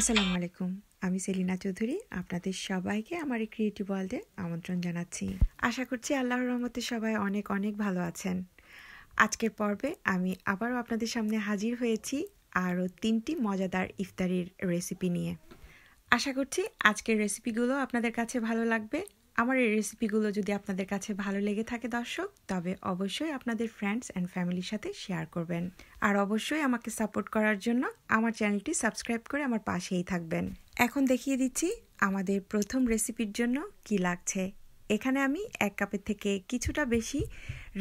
আসসালামু আলাইকুম আমি সেলিনা চৌধুরী আপনাদের সবাইকে আমার এই ক্রিয়েটিভ ওয়ার্ল্ডে আমন্ত্রণ জানাচ্ছি আশা করছি আল্লাহর রহমতে সবাই অনেক অনেক ভালো আছেন আজকের পর্বে আমি আবারও আপনাদের সামনে হাজির হয়েছি আরও তিনটি মজাদার ইফতারির রেসিপি নিয়ে আশা করছি আজকের রেসিপিগুলো আপনাদের কাছে ভালো লাগবে আমার এই রেসিপিগুলো যদি আপনাদের কাছে ভালো লেগে থাকে দর্শক তবে অবশ্যই আপনাদের ফ্রেন্ডস অ্যান্ড ফ্যামিলির সাথে শেয়ার করবেন আর অবশ্যই আমাকে সাপোর্ট করার জন্য আমার চ্যানেলটি সাবস্ক্রাইব করে আমার পাশেই থাকবেন এখন দেখিয়ে দিচ্ছি আমাদের প্রথম রেসিপির জন্য কি লাগছে এখানে আমি এক কাপের থেকে কিছুটা বেশি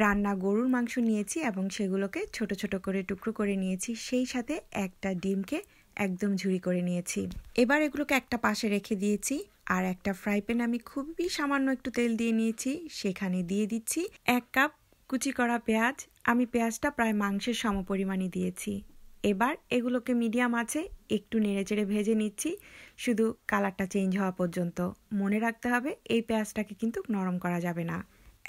রান্না গরুর মাংস নিয়েছি এবং সেগুলোকে ছোট ছোট করে টুকরো করে নিয়েছি সেই সাথে একটা ডিমকে একদম ঝুড়ি করে নিয়েছি এবার এগুলোকে একটা পাশে রেখে দিয়েছি আর একটা ফ্রাই প্যান আমি খুবই সামান্য একটু তেল দিয়ে নিয়েছি সেখানে দিয়ে দিচ্ছি এক কাপ কুচি করা পেঁয়াজ আমি পেঁয়াজটা প্রায় মাংসের সমপরিমাণই দিয়েছি এবার এগুলোকে মিডিয়াম আছে একটু নেড়ে চেড়ে ভেজে নিচ্ছি শুধু কালারটা চেঞ্জ হওয়া পর্যন্ত মনে রাখতে হবে এই পেঁয়াজটাকে কিন্তু নরম করা যাবে না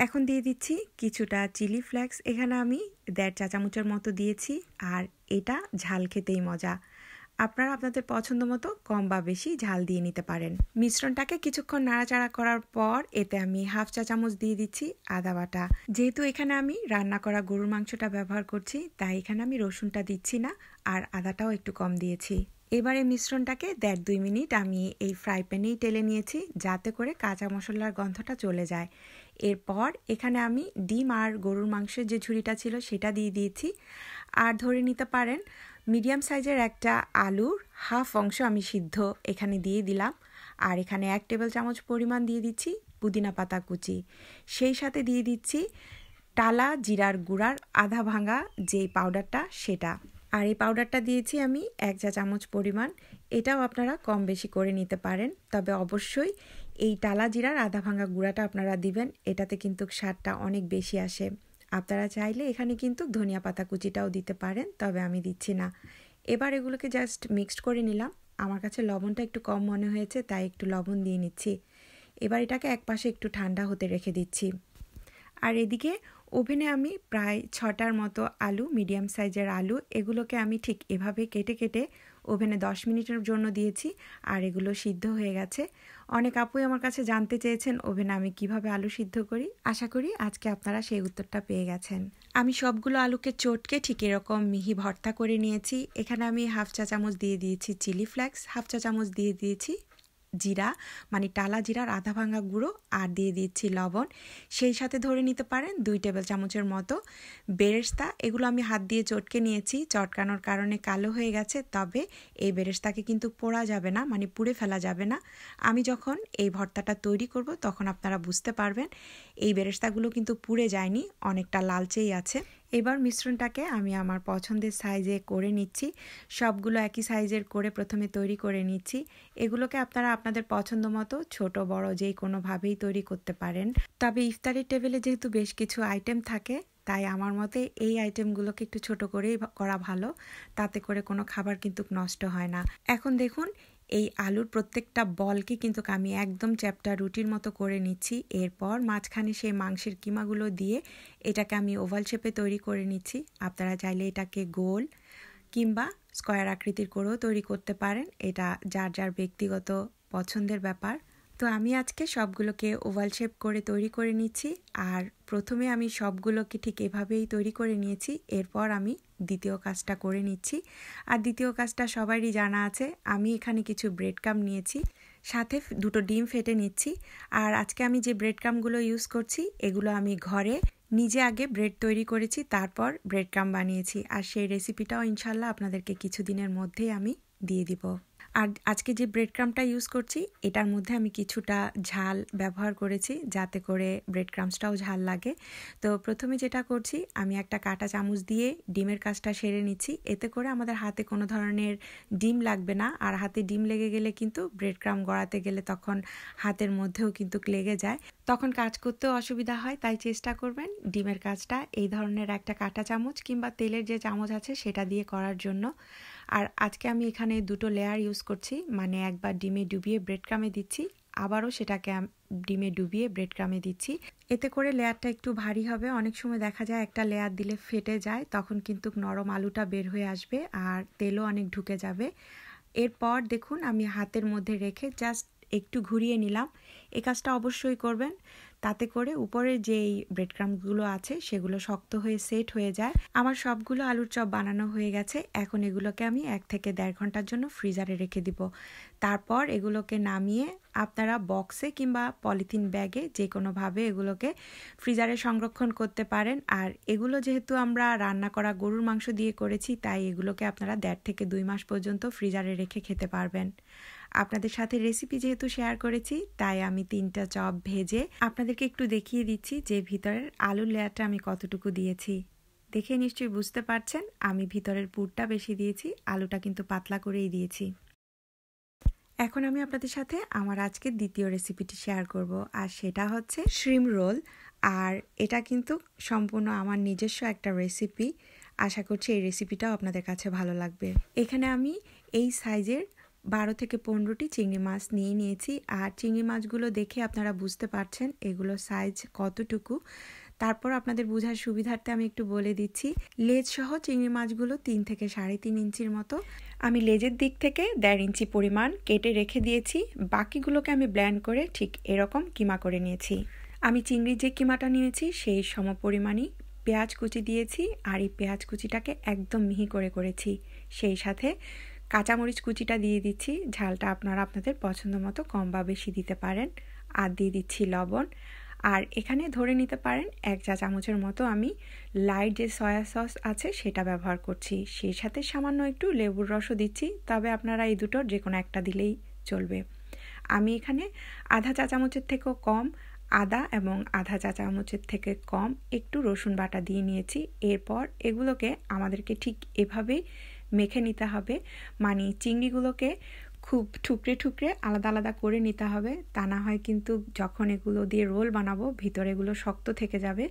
এখন দিয়ে দিচ্ছি কিছুটা চিলি ফ্লেক্স এখানে আমি দেড় চা চামচের মতো দিয়েছি আর এটা ঝাল খেতেই মজা আপনারা আপনাদের পছন্দ মতো কম বা বেশি ঝাল দিয়ে নিতে পারেন মিশ্রণটাকে কিছুক্ষণ নাড়াচাড়া করার পর এতে আমি হাফ চা চামচ দিয়ে দিচ্ছি আদা বাটা যেহেতু এখানে আমি রান্না করা গরুর মাংসটা ব্যবহার করছি তাই এখানে আমি রসুনটা দিচ্ছি না আর আদাটাও একটু কম দিয়েছি এবারে মিশ্রণটাকে দেড় দুই মিনিট আমি এই ফ্রাই প্যানেই টেলে নিয়েছি যাতে করে কাঁচা মশলার গন্ধটা চলে যায় এরপর এখানে আমি ডিম আর গরুর মাংসের যে ঝুড়িটা ছিল সেটা দিয়ে দিয়েছি আর ধরে নিতে পারেন মিডিয়াম সাইজের একটা আলুর হাফ অংশ আমি সিদ্ধ এখানে দিয়ে দিলাম আর এখানে এক টেবিল চামচ পরিমাণ দিয়ে দিচ্ছি পুদিনা পাতা কুচি সেই সাথে দিয়ে দিচ্ছি টালা জিরার গুঁড়ার আধা ভাঙা যেই পাউডারটা সেটা আর এই পাউডারটা দিয়েছি আমি এক চা চামচ পরিমাণ এটাও আপনারা কম বেশি করে নিতে পারেন তবে অবশ্যই এই টালা জিরার আধা ভাঙা গুঁড়াটা আপনারা দিবেন এটাতে কিন্তু স্বাদটা অনেক বেশি আসে আপনারা চাইলে এখানে কিন্তু ধনিয়া পাতা কুচিটাও দিতে পারেন তবে আমি দিচ্ছি না এবার এগুলোকে জাস্ট মিক্সড করে নিলাম আমার কাছে লবণটা একটু কম মনে হয়েছে তাই একটু লবণ দিয়ে নিচ্ছি এবার এটাকে একপাশে একটু ঠান্ডা হতে রেখে দিচ্ছি আর এদিকে ওভেনে আমি প্রায় ছটার মতো আলু মিডিয়াম সাইজের আলু এগুলোকে আমি ঠিক এভাবে কেটে কেটে ওভেনে দশ মিনিটের জন্য দিয়েছি আর এগুলো সিদ্ধ হয়ে গেছে অনেক আপুই আমার কাছে জানতে চেয়েছেন ওভেনে আমি কিভাবে আলু সিদ্ধ করি আশা করি আজকে আপনারা সেই উত্তরটা পেয়ে গেছেন আমি সবগুলো আলুকে চটকে ঠিক এরকম মিহি ভর্তা করে নিয়েছি এখানে আমি হাফ চা চামচ দিয়ে দিয়েছি চিলি ফ্লেক্স হাফ চা চামচ দিয়ে দিয়েছি জিরা মানে টালা জিরার আধা ভাঙা গুঁড়ো আর দিয়ে দিচ্ছি লবণ সেই সাথে ধরে নিতে পারেন দুই টেবিল চামচের মতো বেরেস্তা এগুলো আমি হাত দিয়ে চটকে নিয়েছি চটকানোর কারণে কালো হয়ে গেছে তবে এই বেরেস্তাকে কিন্তু পোড়া যাবে না মানে পুড়ে ফেলা যাবে না আমি যখন এই ভর্তাটা তৈরি করব তখন আপনারা বুঝতে পারবেন এই বেরেস্তাগুলো কিন্তু পুড়ে যায়নি অনেকটা লালচেই আছে এবার মিশ্রণটাকে আমি আমার পছন্দের সাইজে করে নিচ্ছি সবগুলো একই সাইজের করে প্রথমে তৈরি করে নিচ্ছি এগুলোকে আপনারা আপনাদের পছন্দ মতো ছোট বড় যেই কোনোভাবেই তৈরি করতে পারেন তবে ইফতারের টেবিলে যেহেতু বেশ কিছু আইটেম থাকে তাই আমার মতে এই আইটেমগুলোকে একটু ছোট করেই করা ভালো তাতে করে কোনো খাবার কিন্তু নষ্ট হয় না এখন দেখুন এই আলুর প্রত্যেকটা বলকে কিন্তু আমি একদম চ্যাপটা রুটির মতো করে নিচ্ছি এরপর মাঝখানে সেই মাংসের কিমাগুলো দিয়ে এটাকে আমি ওভাল শেপে তৈরি করে নিচ্ছি আপনারা চাইলে এটাকে গোল কিংবা স্কোয়ার আকৃতির করেও তৈরি করতে পারেন এটা যার যার ব্যক্তিগত পছন্দের ব্যাপার তো আমি আজকে সবগুলোকে ওভাল শেপ করে তৈরি করে নিচ্ছি আর প্রথমে আমি সবগুলোকে ঠিক এভাবেই তৈরি করে নিয়েছি এরপর আমি দ্বিতীয় কাজটা করে নিচ্ছি আর দ্বিতীয় কাজটা সবারই জানা আছে আমি এখানে কিছু ব্রেড কাম নিয়েছি সাথে দুটো ডিম ফেটে নিচ্ছি আর আজকে আমি যে ব্রেড কামগুলো ইউজ করছি এগুলো আমি ঘরে নিজে আগে ব্রেড তৈরি করেছি তারপর ব্রেড কাম বানিয়েছি আর সেই রেসিপিটাও ইনশাল্লাহ আপনাদেরকে কিছু দিনের মধ্যেই আমি দিয়ে দিব আর আজকে যে ব্রেড ক্রামটা ইউজ করছি এটার মধ্যে আমি কিছুটা ঝাল ব্যবহার করেছি যাতে করে ব্রেড ক্রামসটাও ঝাল লাগে তো প্রথমে যেটা করছি আমি একটা কাটা চামচ দিয়ে ডিমের কাজটা সেরে নিচ্ছি এতে করে আমাদের হাতে কোনো ধরনের ডিম লাগবে না আর হাতে ডিম লেগে গেলে কিন্তু ব্রেড ক্রাম গড়াতে গেলে তখন হাতের মধ্যেও কিন্তু লেগে যায় তখন কাজ করতেও অসুবিধা হয় তাই চেষ্টা করবেন ডিমের কাজটা এই ধরনের একটা কাটা চামচ কিংবা তেলের যে চামচ আছে সেটা দিয়ে করার জন্য আর আজকে আমি এখানে দুটো লেয়ার ইউজ করছি মানে একবার ডিমে ডুবিয়ে ব্রেড ক্রামে দিচ্ছি আবারও সেটাকে ডিমে ডুবিয়ে ব্রেড ক্রামে দিচ্ছি এতে করে লেয়ারটা একটু ভারী হবে অনেক সময় দেখা যায় একটা লেয়ার দিলে ফেটে যায় তখন কিন্তু নরম আলুটা বের হয়ে আসবে আর তেলও অনেক ঢুকে যাবে এরপর দেখুন আমি হাতের মধ্যে রেখে জাস্ট একটু ঘুরিয়ে নিলাম এ কাজটা অবশ্যই করবেন তাতে করে উপরে যেই ব্রেড ক্রামগুলো আছে সেগুলো শক্ত হয়ে সেট হয়ে যায় আমার সবগুলো আলুর চপ বানানো হয়ে গেছে এখন এগুলোকে আমি এক থেকে দেড় ঘন্টার জন্য ফ্রিজারে রেখে দিব তারপর এগুলোকে নামিয়ে আপনারা বক্সে কিংবা পলিথিন ব্যাগে যে কোনোভাবে এগুলোকে ফ্রিজারে সংরক্ষণ করতে পারেন আর এগুলো যেহেতু আমরা রান্না করা গরুর মাংস দিয়ে করেছি তাই এগুলোকে আপনারা দেড় থেকে দুই মাস পর্যন্ত ফ্রিজারে রেখে খেতে পারবেন আপনাদের সাথে রেসিপি যেহেতু শেয়ার করেছি তাই আমি তিনটা চপ ভেজে আপনাদেরকে একটু দেখিয়ে দিচ্ছি যে ভিতরের আলুর লেয়ারটা আমি কতটুকু দিয়েছি দেখে নিশ্চয়ই বুঝতে পারছেন আমি ভিতরের পুরটা বেশি দিয়েছি আলুটা কিন্তু পাতলা করেই দিয়েছি এখন আমি আপনাদের সাথে আমার আজকের দ্বিতীয় রেসিপিটি শেয়ার করব আর সেটা হচ্ছে শ্রিম রোল আর এটা কিন্তু সম্পূর্ণ আমার নিজস্ব একটা রেসিপি আশা করছি এই রেসিপিটাও আপনাদের কাছে ভালো লাগবে এখানে আমি এই সাইজের বারো থেকে পনেরোটি চিংড়ি মাছ নিয়ে নিয়েছি আর চিংড়ি মাছগুলো দেখে আপনারা বুঝতে পারছেন এগুলো সাইজ কতটুকু তারপর আপনাদের বোঝার সুবিধার্থে আমি একটু বলে দিচ্ছি লেজ সহ চিংড়ি মাছগুলো তিন থেকে সাড়ে তিন ইঞ্চির মতো আমি লেজের দিক থেকে দেড় ইঞ্চি পরিমাণ কেটে রেখে দিয়েছি বাকিগুলোকে আমি ব্ল্যান্ড করে ঠিক এরকম কিমা করে নিয়েছি আমি চিংড়ির যে কিমাটা নিয়েছি সেই সম পরিমাণই পেঁয়াজ কুচি দিয়েছি আর এই পেঁয়াজ কুচিটাকে একদম মিহি করে করেছি সেই সাথে কাঁচামরিচ কুচিটা দিয়ে দিচ্ছি ঝালটা আপনারা আপনাদের পছন্দ মতো কম বা বেশি দিতে পারেন আর দিয়ে দিচ্ছি লবণ আর এখানে ধরে নিতে পারেন এক চা চামচের মতো আমি লাইট যে সয়া সস আছে সেটা ব্যবহার করছি সেই সাথে সামান্য একটু লেবুর রসও দিচ্ছি তবে আপনারা এই দুটোর যে কোনো একটা দিলেই চলবে আমি এখানে আধা চা চামচের থেকেও কম আদা এবং আধা চা চামচের থেকে কম একটু রসুন বাটা দিয়ে নিয়েছি এরপর এগুলোকে আমাদেরকে ঠিক এভাবেই মেখে নিতে হবে মানে চিংড়িগুলোকে খুব ঠুকরে ঠুকরে আলাদা আলাদা করে নিতে হবে তা না হয় কিন্তু যখন এগুলো দিয়ে রোল বানাবো ভিতরে এগুলো শক্ত থেকে যাবে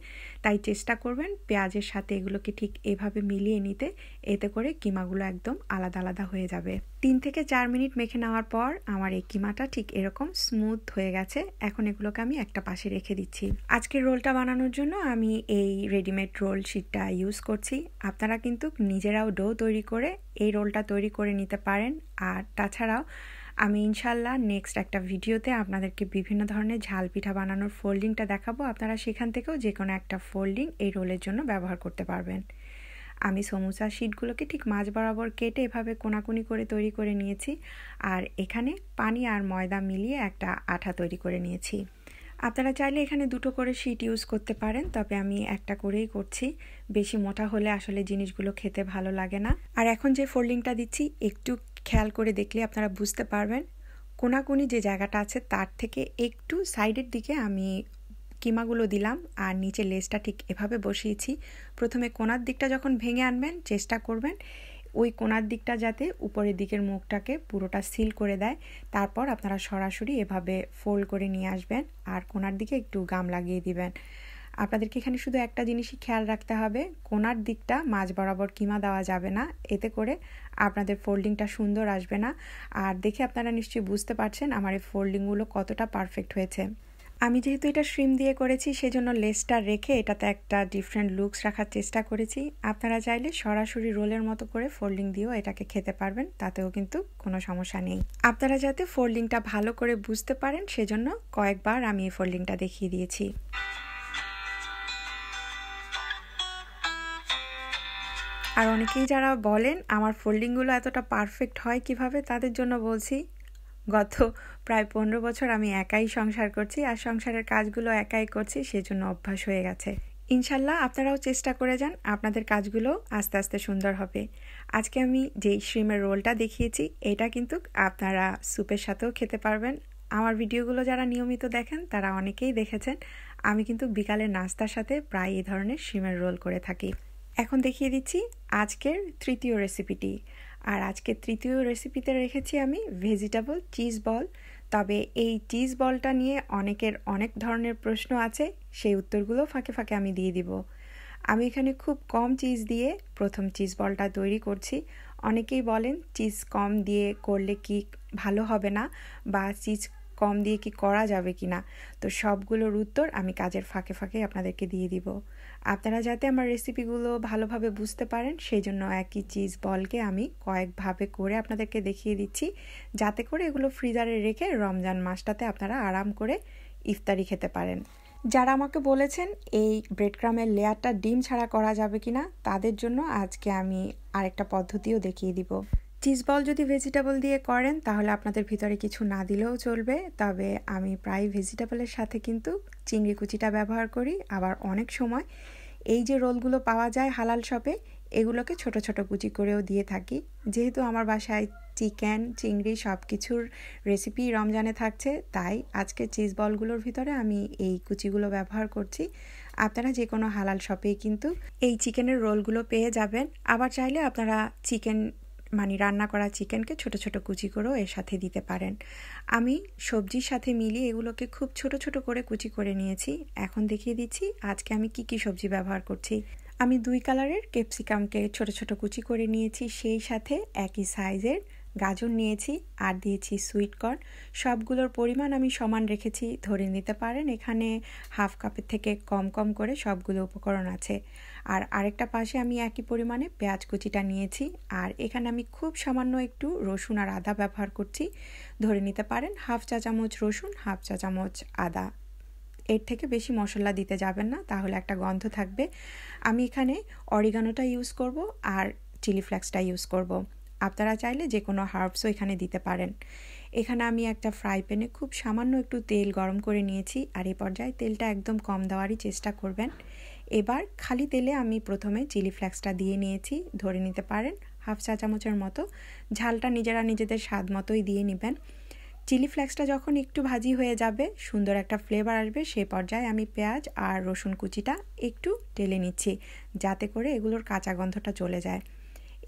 তাই চেষ্টা করবেন পেঁয়াজের সাথে এগুলোকে ঠিক এভাবে মিলিয়ে নিতে এতে করে কিমাগুলো একদম আলাদা আলাদা হয়ে যাবে তিন থেকে চার মিনিট মেখে নেওয়ার পর আমার এই কিমাটা ঠিক এরকম স্মুথ হয়ে গেছে এখন এগুলোকে আমি একটা পাশে রেখে দিচ্ছি আজকের রোলটা বানানোর জন্য আমি এই রেডিমেড রোল শিটটা ইউজ করছি আপনারা কিন্তু নিজেরাও ডো তৈরি করে এই রোলটা তৈরি করে নিতে পারেন আর তাছাড়াও আমি ইনশাল্লাহ নেক্সট একটা ভিডিওতে আপনাদেরকে বিভিন্ন ধরনের ঝাল পিঠা বানানোর ফোল্ডিংটা দেখাবো আপনারা সেখান থেকেও যে কোনো একটা ফোল্ডিং এই রোলের জন্য ব্যবহার করতে পারবেন আমি সমুচা শিটগুলোকে ঠিক মাঝ বরাবর কেটে এভাবে কোনাকুনি করে তৈরি করে নিয়েছি আর এখানে পানি আর ময়দা মিলিয়ে একটা আঠা তৈরি করে নিয়েছি আপনারা চাইলে এখানে দুটো করে শিট ইউজ করতে পারেন তবে আমি একটা করেই করছি বেশি মোটা হলে আসলে জিনিসগুলো খেতে ভালো লাগে না আর এখন যে ফোল্ডিংটা দিচ্ছি একটু খেয়াল করে দেখলে আপনারা বুঝতে পারবেন কোনাকুনি যে জায়গাটা আছে তার থেকে একটু সাইডের দিকে আমি কিমাগুলো দিলাম আর নিচে লেজটা ঠিক এভাবে বসিয়েছি প্রথমে কোনার দিকটা যখন ভেঙে আনবেন চেষ্টা করবেন ওই কোনার দিকটা যাতে উপরের দিকের মুখটাকে পুরোটা সিল করে দেয় তারপর আপনারা সরাসরি এভাবে ফোল্ড করে নিয়ে আসবেন আর কোনার দিকে একটু গাম লাগিয়ে দিবেন আপনাদেরকে এখানে শুধু একটা জিনিসই খেয়াল রাখতে হবে কোনার দিকটা মাঝ বরাবর কিমা দেওয়া যাবে না এতে করে আপনাদের ফোল্ডিংটা সুন্দর আসবে না আর দেখে আপনারা নিশ্চয়ই বুঝতে পারছেন আমার এই ফোল্ডিংগুলো কতটা পারফেক্ট হয়েছে আমি যেহেতু এটা শ্রিম দিয়ে করেছি সেজন্য লেসটা রেখে এটাতে একটা ডিফারেন্ট লুকস রাখার চেষ্টা করেছি আপনারা চাইলে সরাসরি রোলের মতো করে ফোল্ডিং দিয়েও এটাকে খেতে পারবেন তাতেও কিন্তু কোনো সমস্যা নেই আপনারা যাতে ফোল্ডিংটা ভালো করে বুঝতে পারেন সেজন্য কয়েকবার আমি এই ফোল্ডিংটা দেখিয়ে দিয়েছি আর অনেকেই যারা বলেন আমার ফোল্ডিংগুলো এতটা পারফেক্ট হয় কিভাবে তাদের জন্য বলছি গত প্রায় পনেরো বছর আমি একাই সংসার করছি আর সংসারের কাজগুলো একাই করছি সেজন্য অভ্যাস হয়ে গেছে ইনশাল্লাহ আপনারাও চেষ্টা করে যান আপনাদের কাজগুলো আস্তে আস্তে সুন্দর হবে আজকে আমি যেই শ্রিমের রোলটা দেখিয়েছি এটা কিন্তু আপনারা স্যুপের সাথেও খেতে পারবেন আমার ভিডিওগুলো যারা নিয়মিত দেখেন তারা অনেকেই দেখেছেন আমি কিন্তু বিকালে নাস্তার সাথে প্রায় এই ধরনের শিমের রোল করে থাকি এখন দেখিয়ে দিচ্ছি আজকের তৃতীয় রেসিপিটি আর আজকে তৃতীয় রেসিপিতে রেখেছি আমি ভেজিটেবল চিজ বল তবে এই চিজ বলটা নিয়ে অনেকের অনেক ধরনের প্রশ্ন আছে সেই উত্তরগুলো ফাঁকে ফাঁকে আমি দিয়ে দিব আমি এখানে খুব কম চিজ দিয়ে প্রথম চিজ বলটা তৈরি করছি অনেকেই বলেন চিজ কম দিয়ে করলে কি ভালো হবে না বা চিজ কম দিয়ে কি করা যাবে কি না তো সবগুলোর উত্তর আমি কাজের ফাঁকে ফাঁকে আপনাদেরকে দিয়ে দিব আপনারা যাতে আমার রেসিপিগুলো ভালোভাবে বুঝতে পারেন সেই জন্য একই চিজ বলকে আমি কয়েকভাবে করে আপনাদেরকে দেখিয়ে দিচ্ছি যাতে করে এগুলো ফ্রিজারে রেখে রমজান মাসটাতে আপনারা আরাম করে ইফতারি খেতে পারেন যারা আমাকে বলেছেন এই ব্রেডক্রামের লেয়ারটা ডিম ছাড়া করা যাবে কিনা তাদের জন্য আজকে আমি আরেকটা পদ্ধতিও দেখিয়ে দিব চিজ বল যদি ভেজিটেবল দিয়ে করেন তাহলে আপনাদের ভিতরে কিছু না দিলেও চলবে তবে আমি প্রায় ভেজিটেবলের সাথে কিন্তু চিংড়ি কুচিটা ব্যবহার করি আবার অনেক সময় এই যে রোলগুলো পাওয়া যায় হালাল শপে এগুলোকে ছোট ছোট কুচি করেও দিয়ে থাকি যেহেতু আমার বাসায় চিকেন চিংড়ি সব কিছুর রেসিপি রমজানে থাকছে তাই আজকে চিজ বলগুলোর ভিতরে আমি এই কুচিগুলো ব্যবহার করছি আপনারা যে কোনো হালাল শপেই কিন্তু এই চিকেনের রোলগুলো পেয়ে যাবেন আবার চাইলে আপনারা চিকেন মানে রান্না করা চিকেনকে ছোট ছোট কুচি করেও এর সাথে দিতে পারেন আমি সবজির সাথে মিলিয়ে এগুলোকে খুব ছোট ছোট করে কুচি করে নিয়েছি এখন দেখিয়ে দিচ্ছি আজকে আমি কি কি সবজি ব্যবহার করছি আমি দুই কালারের ক্যাপসিকামকে ছোট ছোট কুচি করে নিয়েছি সেই সাথে একই সাইজের গাজর নিয়েছি আর দিয়েছি সুইটকর্ন সবগুলোর পরিমাণ আমি সমান রেখেছি ধরে নিতে পারেন এখানে হাফ কাপের থেকে কম কম করে সবগুলো উপকরণ আছে আর আরেকটা পাশে আমি একই পরিমাণে পেঁয়াজ কুচিটা নিয়েছি আর এখানে আমি খুব সামান্য একটু রসুন আর আদা ব্যবহার করছি ধরে নিতে পারেন হাফ চা চামচ রসুন হাফ চা চামচ আদা এর থেকে বেশি মশলা দিতে যাবেন না তাহলে একটা গন্ধ থাকবে আমি এখানে অরিগানোটা ইউজ করব আর চিলি ফ্লেক্সটা ইউজ করব আপনারা চাইলে যে কোনো হার্বসও এখানে দিতে পারেন এখানে আমি একটা ফ্রাই প্যানে খুব সামান্য একটু তেল গরম করে নিয়েছি আর এই পর্যায়ে তেলটা একদম কম দেওয়ারই চেষ্টা করবেন এবার খালি তেলে আমি প্রথমে চিলি ফ্লেক্সটা দিয়ে নিয়েছি ধরে নিতে পারেন হাফ চা চামচের মতো ঝালটা নিজেরা নিজেদের স্বাদ মতোই দিয়ে নেবেন চিলি ফ্লেক্সটা যখন একটু ভাজি হয়ে যাবে সুন্দর একটা ফ্লেভার আসবে সেই পর্যায়ে আমি পেঁয়াজ আর রসুন কুচিটা একটু টেলে নিচ্ছি যাতে করে এগুলোর কাঁচা গন্ধটা চলে যায়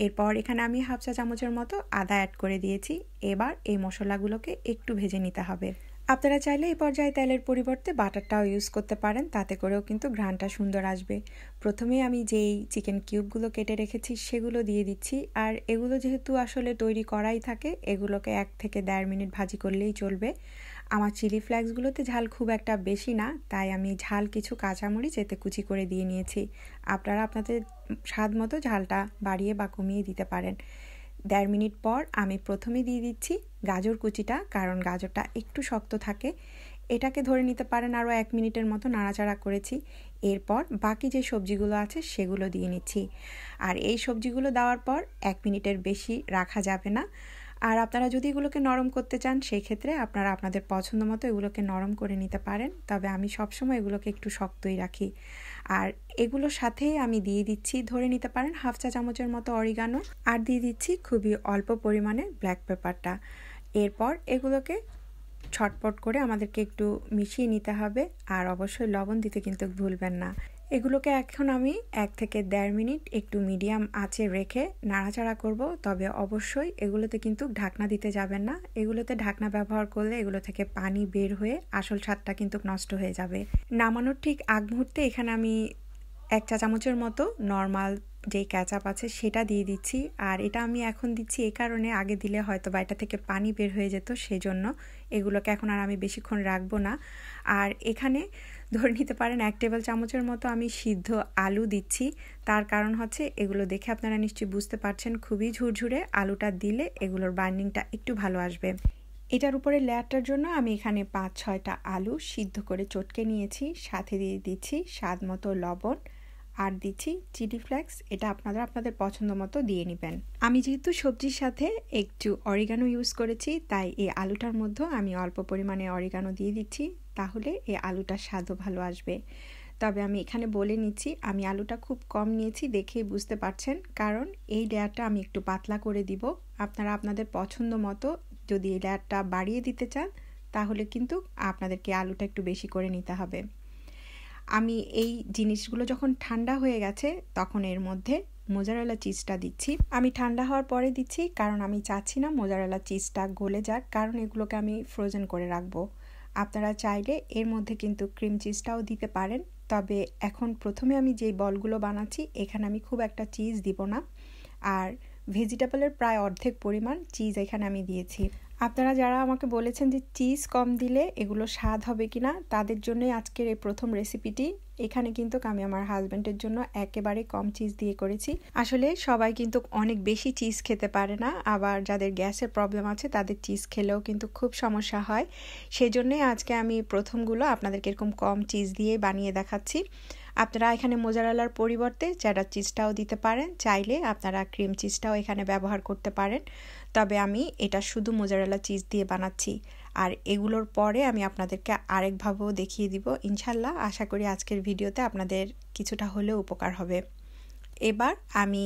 এরপর এখানে আমি হাফ চা চামচের মতো আদা অ্যাড করে দিয়েছি এবার এই মশলাগুলোকে একটু ভেজে নিতে হবে আপনারা চাইলে এই পর্যায়ে তেলের পরিবর্তে বাটারটাও ইউজ করতে পারেন তাতে করেও কিন্তু ঘ্রাণটা সুন্দর আসবে প্রথমে আমি যেই চিকেন কিউবগুলো কেটে রেখেছি সেগুলো দিয়ে দিচ্ছি আর এগুলো যেহেতু আসলে তৈরি করাই থাকে এগুলোকে এক থেকে দেড় মিনিট ভাজি করলেই চলবে আমার চিলি ফ্লেক্সগুলোতে ঝাল খুব একটা বেশি না তাই আমি ঝাল কিছু কাঁচামরিচ এতে কুচি করে দিয়ে নিয়েছি আপনারা আপনাদের স্বাদ মতো ঝালটা বাড়িয়ে বা কমিয়ে দিতে পারেন দেড় মিনিট পর আমি প্রথমে দিয়ে দিচ্ছি গাজর কুচিটা কারণ গাজরটা একটু শক্ত থাকে এটাকে ধরে নিতে পারেন আরও এক মিনিটের মতো নাড়াচাড়া করেছি এরপর বাকি যে সবজিগুলো আছে সেগুলো দিয়ে নিচ্ছি আর এই সবজিগুলো দেওয়ার পর এক মিনিটের বেশি রাখা যাবে না আর আপনারা যদি এগুলোকে নরম করতে চান সেই ক্ষেত্রে আপনারা আপনাদের পছন্দ মতো এগুলোকে নরম করে নিতে পারেন তবে আমি সবসময় এগুলোকে একটু শক্তই রাখি আর এগুলোর সাথেই আমি দিয়ে দিচ্ছি ধরে নিতে পারেন হাফ চা চামচের মতো অরিগানো আর দিয়ে দিচ্ছি খুবই অল্প পরিমাণে ব্ল্যাক পেপারটা এরপর এগুলোকে ছটপট করে আমাদেরকে একটু মিশিয়ে নিতে হবে আর অবশ্যই লবণ দিতে কিন্তু ভুলবেন না এগুলোকে এখন আমি এক থেকে দেড় মিনিট একটু মিডিয়াম আঁচে রেখে নাড়াচাড়া করব তবে অবশ্যই এগুলোতে কিন্তু ঢাকনা দিতে যাবেন না এগুলোতে ঢাকনা ব্যবহার করলে এগুলো থেকে পানি বের হয়ে আসল স্বাদটা কিন্তু নষ্ট হয়ে যাবে নামানোর ঠিক আগ মুহূর্তে এখানে আমি এক চা চামচের মতো নর্মাল যেই ক্যাচাপ আছে সেটা দিয়ে দিচ্ছি আর এটা আমি এখন দিচ্ছি এই কারণে আগে দিলে হয়তো বা এটা থেকে পানি বের হয়ে যেত সেজন্য এগুলোকে এখন আর আমি বেশিক্ষণ রাখবো না আর এখানে ধরে নিতে পারেন এক টেবিল চামচের মতো আমি সিদ্ধ আলু দিচ্ছি তার কারণ হচ্ছে এগুলো দেখে আপনারা নিশ্চয়ই বুঝতে পারছেন খুবই ঝুরঝুরে আলুটা দিলে এগুলোর বার্নিংটা একটু ভালো আসবে এটার উপরে লেয়ারটার জন্য আমি এখানে পাঁচ ছয়টা আলু সিদ্ধ করে চটকে নিয়েছি সাথে দিয়ে দিচ্ছি স্বাদ মতো লবণ আর দিচ্ছি চিলি ফ্লেক্স এটা আপনারা আপনাদের পছন্দ মতো দিয়ে নেবেন আমি যেহেতু সবজির সাথে একটু অরিগানো ইউজ করেছি তাই এই আলুটার মধ্যে আমি অল্প পরিমাণে অরিগানো দিয়ে দিচ্ছি তাহলে এই আলুটার স্বাদও ভালো আসবে তবে আমি এখানে বলে নিচ্ছি আমি আলুটা খুব কম নিয়েছি দেখেই বুঝতে পারছেন কারণ এই লেয়ারটা আমি একটু পাতলা করে দিব আপনারা আপনাদের পছন্দ মতো যদি এই লেয়ারটা বাড়িয়ে দিতে চান তাহলে কিন্তু আপনাদেরকে আলুটা একটু বেশি করে নিতে হবে আমি এই জিনিসগুলো যখন ঠান্ডা হয়ে গেছে তখন এর মধ্যে মোজারেলা চিজটা দিচ্ছি আমি ঠান্ডা হওয়ার পরে দিচ্ছি কারণ আমি চাচ্ছি না মোজারেলা চিজটা গলে যাক কারণ এগুলোকে আমি ফ্রোজেন করে রাখবো আপনারা চাইলে এর মধ্যে কিন্তু ক্রিম চিজটাও দিতে পারেন তবে এখন প্রথমে আমি যেই বলগুলো বানাচ্ছি এখানে আমি খুব একটা চিজ দিব না আর ভেজিটেবলের প্রায় অর্ধেক পরিমাণ চিজ এখানে আমি দিয়েছি আপনারা যারা আমাকে বলেছেন যে চিজ কম দিলে এগুলো স্বাদ হবে কি না তাদের জন্যই আজকের এই প্রথম রেসিপিটি এখানে কিন্তু আমি আমার হাজব্যান্ডের জন্য একেবারে কম চিজ দিয়ে করেছি আসলে সবাই কিন্তু অনেক বেশি চিজ খেতে পারে না আবার যাদের গ্যাসের প্রবলেম আছে তাদের চিজ খেলেও কিন্তু খুব সমস্যা হয় সেজন্যে আজকে আমি প্রথমগুলো আপনাদেরকে এরকম কম চিজ দিয়ে বানিয়ে দেখাচ্ছি আপনারা এখানে মোজারেলার পরিবর্তে চ্যাডার চিজটাও দিতে পারেন চাইলে আপনারা ক্রিম চিজটাও এখানে ব্যবহার করতে পারেন তবে আমি এটা শুধু মোজারেলা চিজ দিয়ে বানাচ্ছি আর এগুলোর পরে আমি আপনাদেরকে আরেকভাবেও দেখিয়ে দিব ইনশাল্লাহ আশা করি আজকের ভিডিওতে আপনাদের কিছুটা হলেও উপকার হবে এবার আমি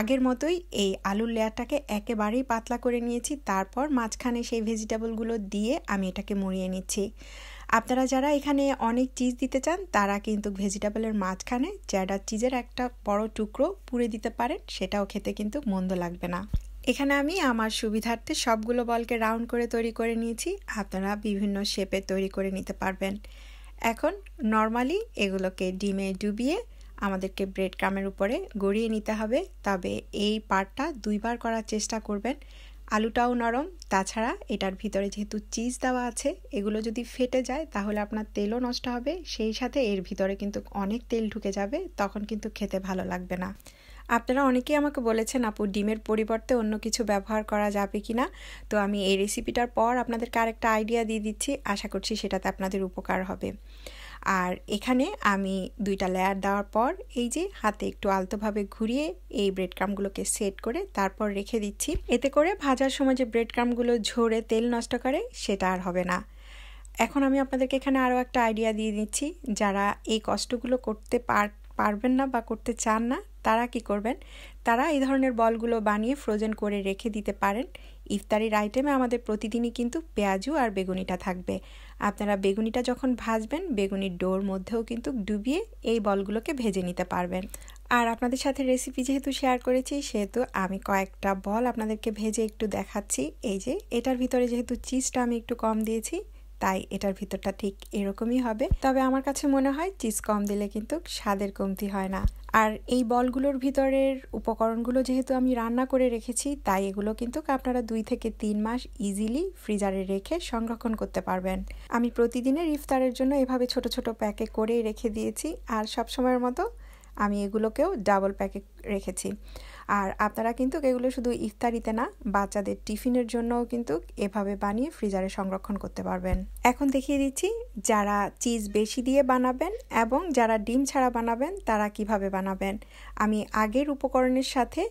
আগের মতোই এই আলুর লেয়ারটাকে একেবারেই পাতলা করে নিয়েছি তারপর মাঝখানে সেই ভেজিটেবলগুলো দিয়ে আমি এটাকে মুড়িয়ে নিচ্ছি আপনারা যারা এখানে অনেক চিজ দিতে চান তারা কিন্তু ভেজিটেবলের মাঝখানে চ্যাডার চিজের একটা বড় টুকরো পুড়ে দিতে পারেন সেটাও খেতে কিন্তু মন্দ লাগবে না এখানে আমি আমার সুবিধার্থে সবগুলো বলকে রাউন্ড করে তৈরি করে নিয়েছি আপনারা বিভিন্ন শেপে তৈরি করে নিতে পারবেন এখন নর্মালি এগুলোকে ডিমে ডুবিয়ে আমাদেরকে ব্রেড ক্রামের উপরে গড়িয়ে নিতে হবে তবে এই পার্টটা দুইবার করার চেষ্টা করবেন আলুটাও নরম তাছাড়া এটার ভিতরে যেহেতু চিজ দেওয়া আছে এগুলো যদি ফেটে যায় তাহলে আপনার তেলও নষ্ট হবে সেই সাথে এর ভিতরে কিন্তু অনেক তেল ঢুকে যাবে তখন কিন্তু খেতে ভালো লাগবে না আপনারা অনেকেই আমাকে বলেছেন আপু ডিমের পরিবর্তে অন্য কিছু ব্যবহার করা যাবে কি না তো আমি এই রেসিপিটার পর আপনাদেরকে আরেকটা আইডিয়া দিয়ে দিচ্ছি আশা করছি সেটাতে আপনাদের উপকার হবে আর এখানে আমি দুইটা লেয়ার দেওয়ার পর এই যে হাতে একটু আলতোভাবে ঘুরিয়ে এই ব্রেড ক্রামগুলোকে সেট করে তারপর রেখে দিচ্ছি এতে করে ভাজার সময় যে ব্রেড ক্রামগুলো ঝরে তেল নষ্ট করে সেটা আর হবে না এখন আমি আপনাদেরকে এখানে আরও একটা আইডিয়া দিয়ে দিচ্ছি যারা এই কষ্টগুলো করতে পার পারবেন না বা করতে চান না তারা কি করবেন তারা এই ধরনের বলগুলো বানিয়ে ফ্রোজেন করে রেখে দিতে পারেন ইফতারির আইটেমে আমাদের প্রতিদিনই কিন্তু পেঁয়াজু আর বেগুনিটা থাকবে আপনারা বেগুনিটা যখন ভাজবেন বেগুনির ডোর মধ্যেও কিন্তু ডুবিয়ে এই বলগুলোকে ভেজে নিতে পারবেন আর আপনাদের সাথে রেসিপি যেহেতু শেয়ার করেছি সেহেতু আমি কয়েকটা বল আপনাদেরকে ভেজে একটু দেখাচ্ছি এই যে এটার ভিতরে যেহেতু চিজটা আমি একটু কম দিয়েছি তাই এটার ভিতরটা ঠিক এরকমই হবে তবে আমার কাছে মনে হয় চিজ কম দিলে কিন্তু স্বাদের কমতি হয় না আর এই বলগুলোর ভিতরের উপকরণগুলো যেহেতু আমি রান্না করে রেখেছি তাই এগুলো কিন্তু আপনারা দুই থেকে তিন মাস ইজিলি ফ্রিজারে রেখে সংরক্ষণ করতে পারবেন আমি প্রতিদিনের ইফতারের জন্য এভাবে ছোট ছোট প্যাকে করে রেখে দিয়েছি আর সবসময়ের মতো আমি এগুলোকেও ডাবল প্যাকে রেখেছি আর আপনারা কিন্তু এগুলো শুধু ইফতারিতে না বাচ্চাদের টিফিনের জন্যও কিন্তু এভাবে বানিয়ে ফ্রিজারে সংরক্ষণ করতে পারবেন এখন দেখিয়ে দিচ্ছি যারা চিজ বেশি দিয়ে বানাবেন এবং যারা ডিম ছাড়া বানাবেন তারা কিভাবে বানাবেন আমি আগের উপকরণের সাথে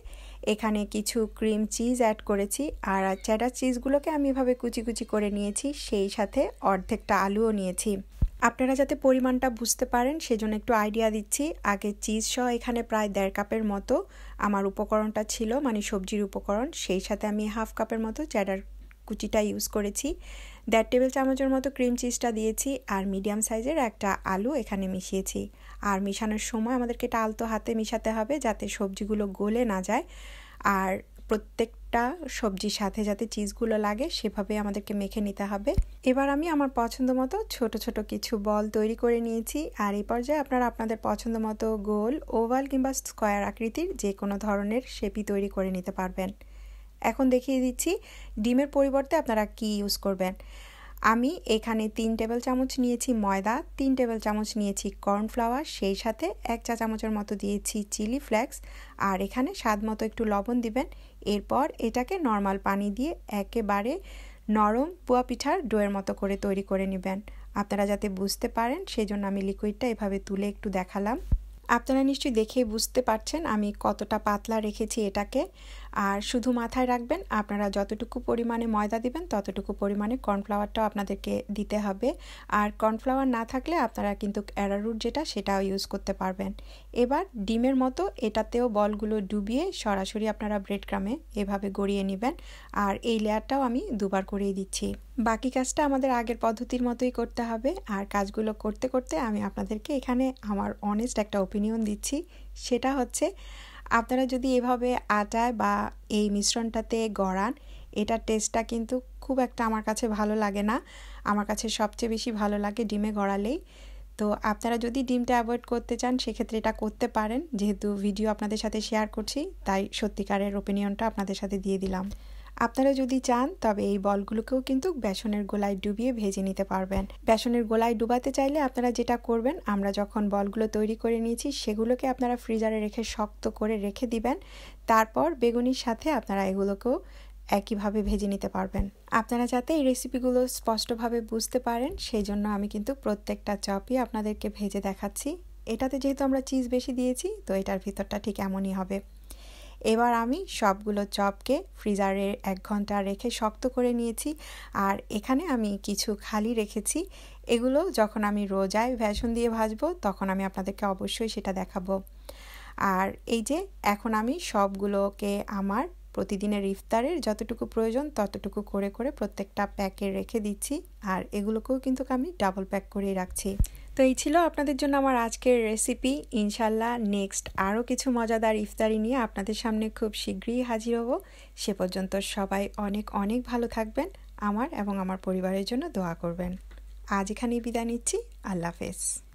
এখানে কিছু ক্রিম চিজ অ্যাড করেছি আর চেডার চিজগুলোকে আমি এভাবে কুচি কুচি করে নিয়েছি সেই সাথে অর্ধেকটা আলুও নিয়েছি আপনারা যাতে পরিমাণটা বুঝতে পারেন সেজন্য একটু আইডিয়া দিচ্ছি আগে চিজ সহ এখানে প্রায় দেড় কাপের মতো আমার উপকরণটা ছিল মানে সবজির উপকরণ সেই সাথে আমি হাফ কাপের মতো চ্যাডার কুচিটা ইউজ করেছি দেড় টেবিল চামচের মতো ক্রিম চিজটা দিয়েছি আর মিডিয়াম সাইজের একটা আলু এখানে মিশিয়েছি আর মিশানোর সময় আমাদেরকে এটা আলতো হাতে মিশাতে হবে যাতে সবজিগুলো গলে না যায় আর প্রত্যেকটা সবজির সাথে যাতে চিজগুলো লাগে সেভাবে আমাদেরকে মেখে নিতে হবে এবার আমি আমার পছন্দ মতো ছোট ছোট কিছু বল তৈরি করে নিয়েছি আর এই পর্যায়ে আপনারা আপনাদের পছন্দ মতো গোল ওভাল কিংবা স্কোয়ার আকৃতির যে কোনো ধরনের শেপি তৈরি করে নিতে পারবেন এখন দেখিয়ে দিচ্ছি ডিমের পরিবর্তে আপনারা কি ইউজ করবেন আমি এখানে তিন টেবিল চামচ নিয়েছি ময়দা তিন টেবিল চামচ নিয়েছি কর্নফ্লাওয়ার সেই সাথে এক চা চামচের মতো দিয়েছি চিলি ফ্লেক্স আর এখানে স্বাদ মতো একটু লবণ দিবেন এরপর এটাকে নর্মাল পানি দিয়ে একেবারে নরম পোয়া পিঠার ডোয়ের মতো করে তৈরি করে নেবেন আপনারা যাতে বুঝতে পারেন সেই জন্য আমি লিকুইডটা এভাবে তুলে একটু দেখালাম আপনারা নিশ্চয়ই দেখে বুঝতে পারছেন আমি কতটা পাতলা রেখেছি এটাকে আর শুধু মাথায় রাখবেন আপনারা যতটুকু পরিমাণে ময়দা দিবেন ততটুকু পরিমাণে কর্নফ্লাওয়ারটাও আপনাদেরকে দিতে হবে আর কর্নফ্লাওয়ার না থাকলে আপনারা কিন্তু অ্যারারুট যেটা সেটাও ইউজ করতে পারবেন এবার ডিমের মতো এটাতেও বলগুলো ডুবিয়ে সরাসরি আপনারা ব্রেড ক্রামে এভাবে গড়িয়ে নেবেন আর এই লেয়ারটাও আমি দুবার করেই দিচ্ছি বাকি কাজটা আমাদের আগের পদ্ধতির মতোই করতে হবে আর কাজগুলো করতে করতে আমি আপনাদেরকে এখানে আমার অনেস্ট একটা ওপিনিয়ন দিচ্ছি সেটা হচ্ছে আপনারা যদি এভাবে আটায় বা এই মিশ্রণটাতে গড়ান এটার টেস্টটা কিন্তু খুব একটা আমার কাছে ভালো লাগে না আমার কাছে সবচেয়ে বেশি ভালো লাগে ডিমে গড়ালেই তো আপনারা যদি ডিমটা অ্যাভয়েড করতে চান সেক্ষেত্রে এটা করতে পারেন যেহেতু ভিডিও আপনাদের সাথে শেয়ার করছি তাই সত্যিকারের ওপিনিয়নটা আপনাদের সাথে দিয়ে দিলাম আপনারা যদি চান তবে এই বলগুলোকেও কিন্তু বেসনের গোলায় ডুবিয়ে ভেজে নিতে পারবেন বেসনের গোলায় ডুবাতে চাইলে আপনারা যেটা করবেন আমরা যখন বলগুলো তৈরি করে নিয়েছি সেগুলোকে আপনারা ফ্রিজারে রেখে শক্ত করে রেখে দিবেন তারপর বেগুনির সাথে আপনারা এগুলোকেও একইভাবে ভেজে নিতে পারবেন আপনারা যাতে এই রেসিপিগুলো স্পষ্টভাবে বুঝতে পারেন সেই জন্য আমি কিন্তু প্রত্যেকটা চপই আপনাদেরকে ভেজে দেখাচ্ছি এটাতে যেহেতু আমরা চিজ বেশি দিয়েছি তো এটার ভিতরটা ঠিক এমনই হবে এবার আমি সবগুলো চপকে ফ্রিজারে এক ঘন্টা রেখে শক্ত করে নিয়েছি আর এখানে আমি কিছু খালি রেখেছি এগুলো যখন আমি রোজায় ভ্যাসন দিয়ে ভাজবো তখন আমি আপনাদেরকে অবশ্যই সেটা দেখাবো আর এই যে এখন আমি সবগুলোকে আমার প্রতিদিনের ইফতারের যতটুকু প্রয়োজন ততটুকু করে করে প্রত্যেকটা প্যাকে রেখে দিচ্ছি আর এগুলোকেও কিন্তু আমি ডাবল প্যাক করেই রাখছি তো এই ছিল আপনাদের জন্য আমার আজকের রেসিপি ইনশাল্লাহ নেক্সট আরও কিছু মজাদার ইফতারি নিয়ে আপনাদের সামনে খুব শীঘ্রই হাজির হব সে পর্যন্ত সবাই অনেক অনেক ভালো থাকবেন আমার এবং আমার পরিবারের জন্য দোয়া করবেন আজ এখানেই বিদায় নিচ্ছি আল্লাহ হাফেজ